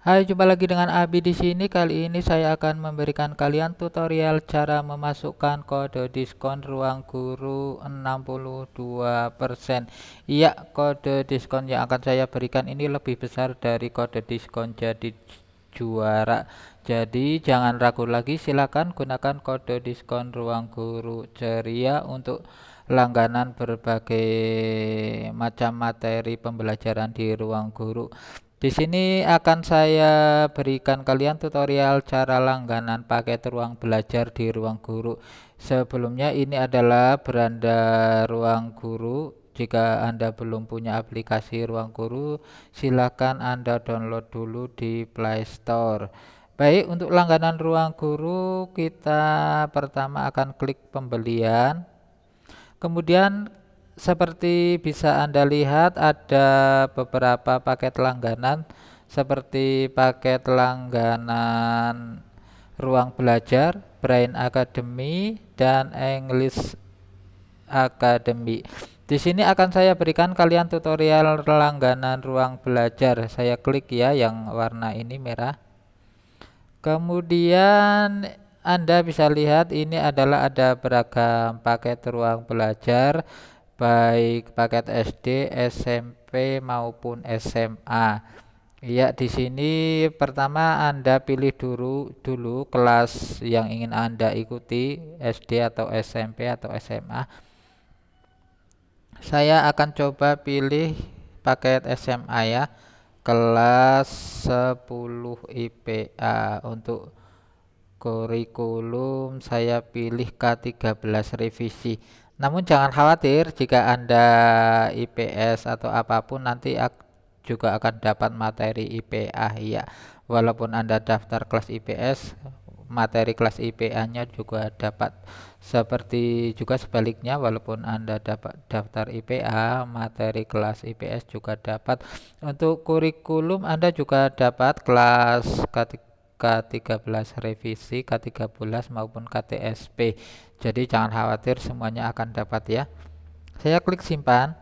Hai, jumpa lagi dengan Abi di sini. Kali ini saya akan memberikan kalian tutorial cara memasukkan kode diskon Ruang Guru 62%. Iya, kode diskon yang akan saya berikan ini lebih besar dari kode diskon jadi juara. Jadi jangan ragu lagi, silakan gunakan kode diskon Ruang Guru Ceria untuk langganan berbagai macam materi pembelajaran di Ruang Guru. Di sini akan saya berikan kalian tutorial cara langganan paket ruang belajar di ruang guru. Sebelumnya ini adalah beranda ruang guru. Jika Anda belum punya aplikasi ruang guru, silakan Anda download dulu di Play Store. Baik, untuk langganan ruang guru kita pertama akan klik pembelian. Kemudian seperti bisa Anda lihat ada beberapa paket langganan seperti paket langganan Ruang Belajar, Brain Academy dan English Academy. Di sini akan saya berikan kalian tutorial langganan Ruang Belajar. Saya klik ya yang warna ini merah. Kemudian anda bisa lihat ini adalah ada beragam paket ruang belajar baik paket SD, SMP maupun SMA. Ya, di sini pertama Anda pilih dulu dulu kelas yang ingin Anda ikuti, SD atau SMP atau SMA. Saya akan coba pilih paket SMA ya, kelas 10 IPA untuk kurikulum saya pilih K13 revisi namun jangan khawatir jika Anda IPS atau apapun nanti juga akan dapat materi IPA ya walaupun Anda daftar kelas IPS materi kelas IPA-nya juga dapat seperti juga sebaliknya walaupun Anda dapat daftar IPA materi kelas IPS juga dapat untuk kurikulum Anda juga dapat kelas K13 K13 revisi, K13 maupun KTSP. Jadi jangan khawatir semuanya akan dapat ya. Saya klik simpan.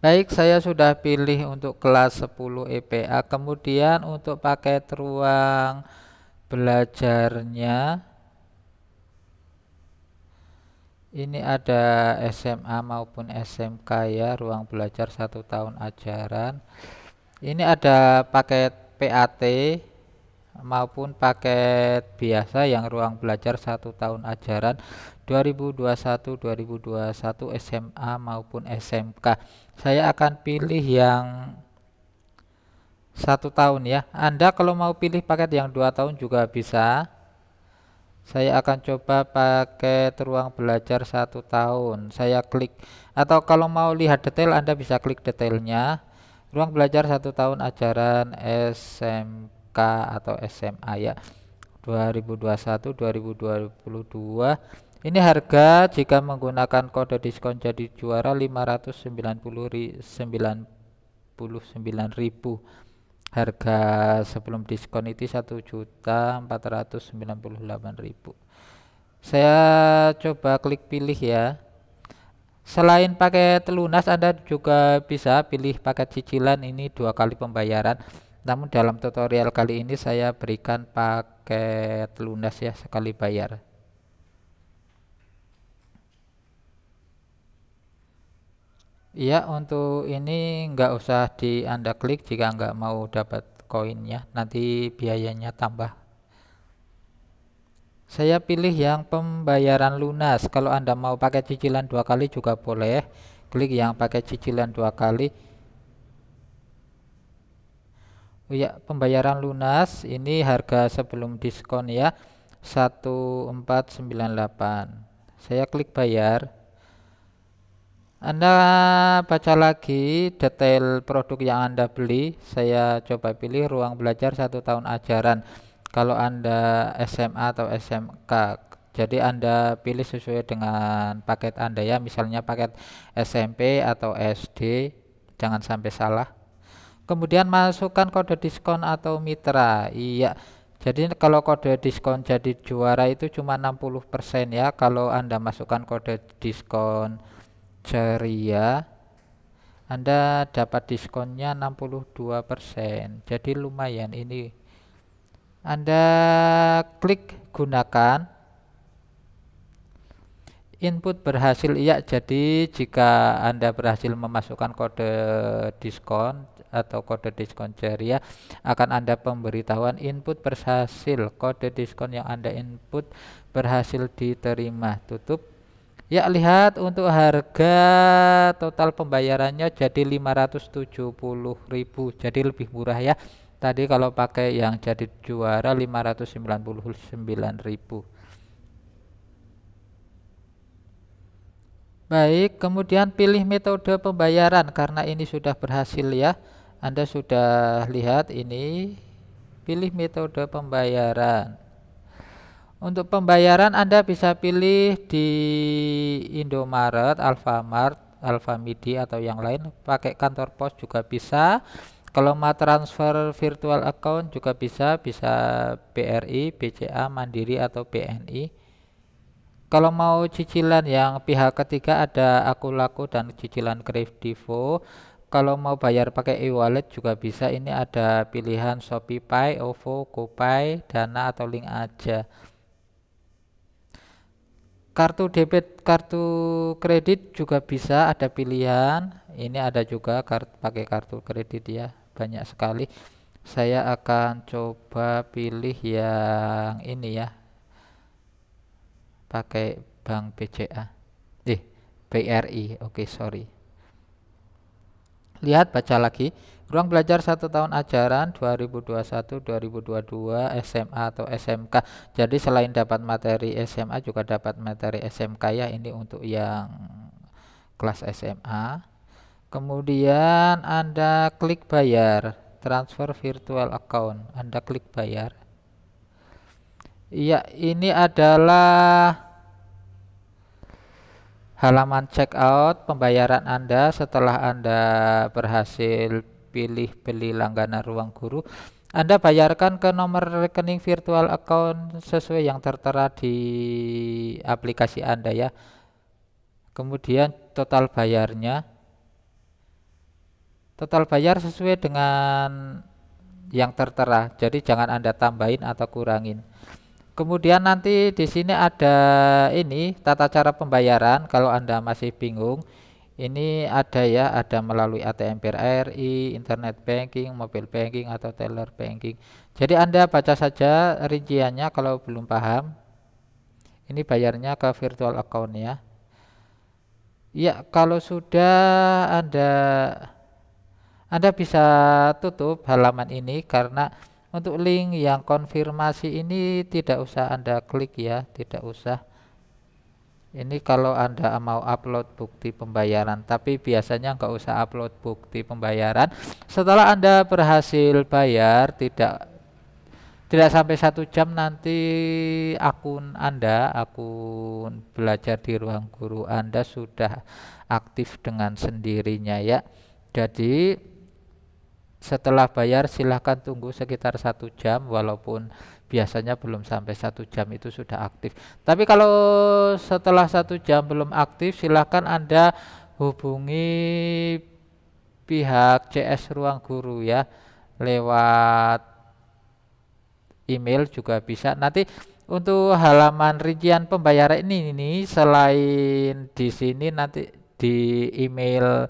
Baik, saya sudah pilih untuk kelas 10 EPA. Kemudian untuk paket ruang belajarnya ini ada SMA maupun SMK ya, ruang belajar satu tahun ajaran. Ini ada paket PAT maupun paket biasa yang ruang belajar satu tahun ajaran 2021-2021 SMA maupun SMK saya akan pilih yang satu tahun ya Anda kalau mau pilih paket yang dua tahun juga bisa saya akan coba pakai ruang belajar satu tahun saya klik atau kalau mau lihat detail Anda bisa klik detailnya Ruang belajar satu tahun ajaran SMK atau SMA ya 2021-2022 ini harga jika menggunakan kode diskon jadi juara 599.000 harga sebelum diskon itu 1.498.000 saya coba klik pilih ya Selain paket lunas Anda juga bisa pilih paket cicilan ini dua kali pembayaran. Namun dalam tutorial kali ini saya berikan paket lunas ya sekali bayar. Iya untuk ini nggak usah di Anda klik jika nggak mau dapat koinnya nanti biayanya tambah saya pilih yang pembayaran lunas. Kalau Anda mau pakai cicilan dua kali juga boleh. Klik yang pakai cicilan dua kali. Oh ya, pembayaran lunas ini harga sebelum diskon ya. 1498. Saya klik bayar. Anda baca lagi detail produk yang Anda beli. Saya coba pilih ruang belajar satu tahun ajaran kalau Anda SMA atau SMK. Jadi Anda pilih sesuai dengan paket Anda ya, misalnya paket SMP atau SD, jangan sampai salah. Kemudian masukkan kode diskon atau mitra. Iya. Jadi kalau kode diskon jadi juara itu cuma 60% ya kalau Anda masukkan kode diskon ceria Anda dapat diskonnya 62%. Jadi lumayan ini anda klik gunakan input berhasil iya jadi jika Anda berhasil memasukkan kode diskon atau kode diskon jariah ya, akan Anda pemberitahuan input berhasil kode diskon yang Anda input berhasil diterima tutup ya lihat untuk harga total pembayarannya jadi 570.000 jadi lebih murah ya tadi kalau pakai yang jadi juara 599.000 baik kemudian pilih metode pembayaran karena ini sudah berhasil ya Anda sudah lihat ini pilih metode pembayaran untuk pembayaran Anda bisa pilih di Indomaret, Alfamart, Alfamidi atau yang lain pakai kantor pos juga bisa kalau mau transfer virtual account juga bisa, bisa BRI, BCA, Mandiri atau BNI. Kalau mau cicilan yang pihak ketiga ada Akulaku dan cicilan Kredivo. Kalau mau bayar pakai e-wallet juga bisa. Ini ada pilihan Shopee Pay, OVO, GoPay, Dana atau Link aja. Kartu debit, kartu kredit juga bisa ada pilihan. Ini ada juga kartu pakai kartu kredit ya banyak sekali saya akan coba pilih yang ini ya pakai bank BCA eh BRI oke okay, sorry lihat baca lagi ruang belajar satu tahun ajaran 2021-2022 SMA atau SMK jadi selain dapat materi SMA juga dapat materi SMK ya ini untuk yang kelas SMA kemudian Anda klik bayar transfer virtual account Anda klik bayar Iya ini adalah halaman checkout pembayaran Anda setelah Anda berhasil pilih beli langganan ruang guru anda bayarkan ke nomor rekening virtual account sesuai yang tertera di aplikasi Anda ya. Kemudian total bayarnya total bayar sesuai dengan yang tertera jadi jangan anda tambahin atau kurangin kemudian nanti di sini ada ini tata cara pembayaran kalau anda masih bingung ini ada ya ada melalui ATM BRI internet banking mobile banking atau teller banking jadi anda baca saja rinciannya kalau belum paham ini bayarnya ke virtual account ya ya kalau sudah anda anda bisa tutup halaman ini karena untuk link yang konfirmasi ini tidak usah Anda klik ya, tidak usah. Ini kalau Anda mau upload bukti pembayaran, tapi biasanya nggak usah upload bukti pembayaran. Setelah Anda berhasil bayar, tidak tidak sampai satu jam nanti akun Anda, akun belajar di ruang guru Anda sudah aktif dengan sendirinya ya. Jadi setelah bayar silahkan tunggu sekitar satu jam walaupun biasanya belum sampai satu jam itu sudah aktif. Tapi kalau setelah satu jam belum aktif silahkan Anda hubungi pihak CS Ruang Guru ya lewat email juga bisa. Nanti untuk halaman rincian pembayaran ini, ini selain di sini nanti di email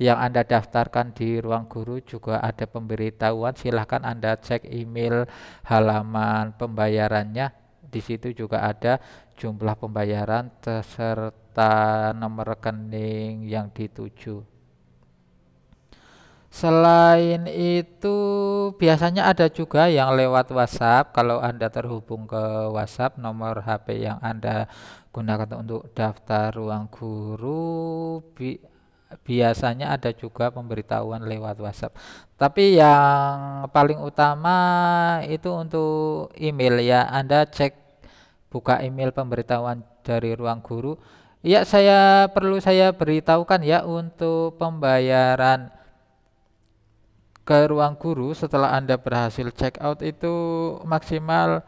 yang Anda daftarkan di ruang guru juga ada pemberitahuan. Silahkan Anda cek email halaman pembayarannya. Di situ juga ada jumlah pembayaran serta nomor rekening yang dituju. Selain itu, biasanya ada juga yang lewat WhatsApp. Kalau Anda terhubung ke WhatsApp, nomor HP yang Anda gunakan untuk daftar ruang guru, biasanya ada juga pemberitahuan lewat WhatsApp. Tapi yang paling utama itu untuk email ya. Anda cek buka email pemberitahuan dari ruang guru. Ya, saya perlu saya beritahukan ya untuk pembayaran ke ruang guru setelah Anda berhasil check out itu maksimal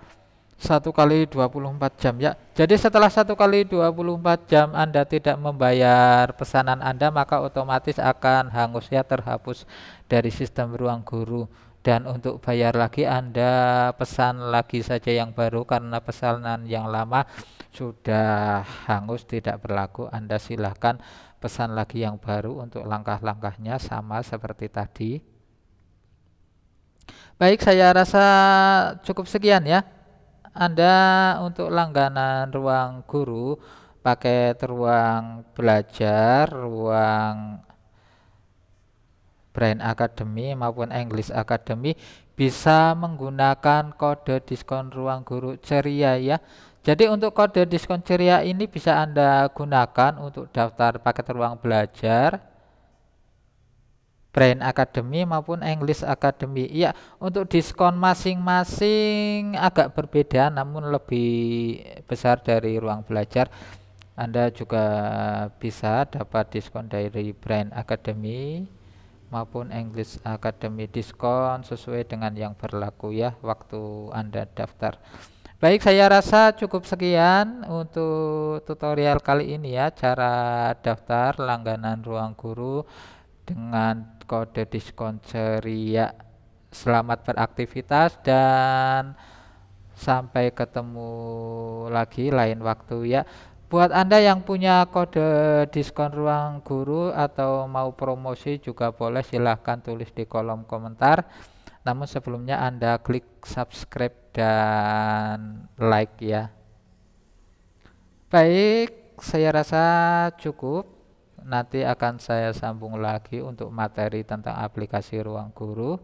1 kali 24 jam ya. Jadi setelah satu kali 24 jam Anda tidak membayar pesanan Anda maka otomatis akan hangus ya, terhapus dari sistem ruang guru dan untuk bayar lagi Anda pesan lagi saja yang baru karena pesanan yang lama sudah hangus tidak berlaku Anda silahkan pesan lagi yang baru untuk langkah-langkahnya sama seperti tadi Baik saya rasa cukup sekian ya anda untuk langganan ruang guru paket ruang belajar, ruang Brand Academy maupun English Academy bisa menggunakan kode diskon ruang guru ceria ya. Jadi untuk kode diskon ceria ini bisa Anda gunakan untuk daftar paket ruang belajar, Brain Academy maupun English Academy. ya untuk diskon masing-masing agak berbeda namun lebih besar dari ruang belajar. Anda juga bisa dapat diskon dari Brain Academy maupun English Academy diskon sesuai dengan yang berlaku ya waktu Anda daftar. Baik, saya rasa cukup sekian untuk tutorial kali ini ya cara daftar langganan Ruang Guru dengan kode diskon ceria selamat beraktivitas dan sampai ketemu lagi lain waktu ya buat anda yang punya kode diskon ruang guru atau mau promosi juga boleh silahkan tulis di kolom komentar namun sebelumnya anda klik subscribe dan like ya baik saya rasa cukup nanti akan saya sambung lagi untuk materi tentang aplikasi ruang guru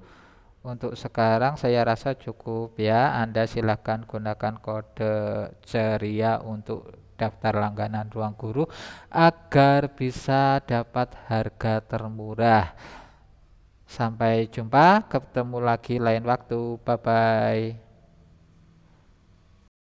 untuk sekarang saya rasa cukup ya Anda silahkan gunakan kode ceria untuk daftar langganan ruang guru agar bisa dapat harga termurah Sampai jumpa, ketemu lagi lain waktu. Bye bye.